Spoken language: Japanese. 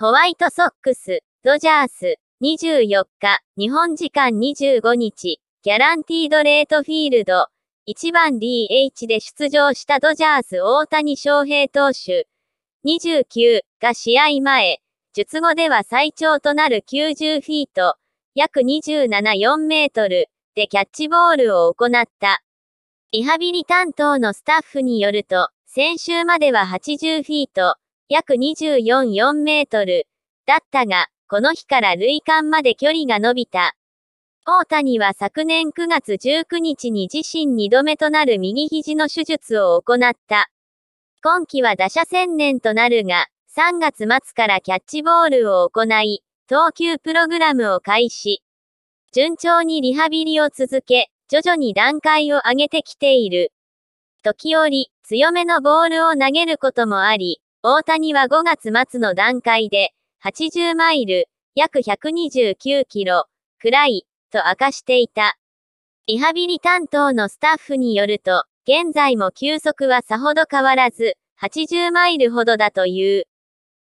ホワイトソックス、ドジャース、24日、日本時間25日、ギャランティードレートフィールド、1番 DH で出場したドジャース大谷翔平投手、29が試合前、術後では最長となる90フィート、約274メートルでキャッチボールを行った。リハビリ担当のスタッフによると、先週までは80フィート、約24.4メートルだったが、この日から塁間まで距離が伸びた。大谷は昨年9月19日に自身2度目となる右肘の手術を行った。今季は打者専念となるが、3月末からキャッチボールを行い、投球プログラムを開始。順調にリハビリを続け、徐々に段階を上げてきている。時折、強めのボールを投げることもあり、大谷は5月末の段階で、80マイル、約129キロ、くらい、と明かしていた。リハビリ担当のスタッフによると、現在も球速はさほど変わらず、80マイルほどだという。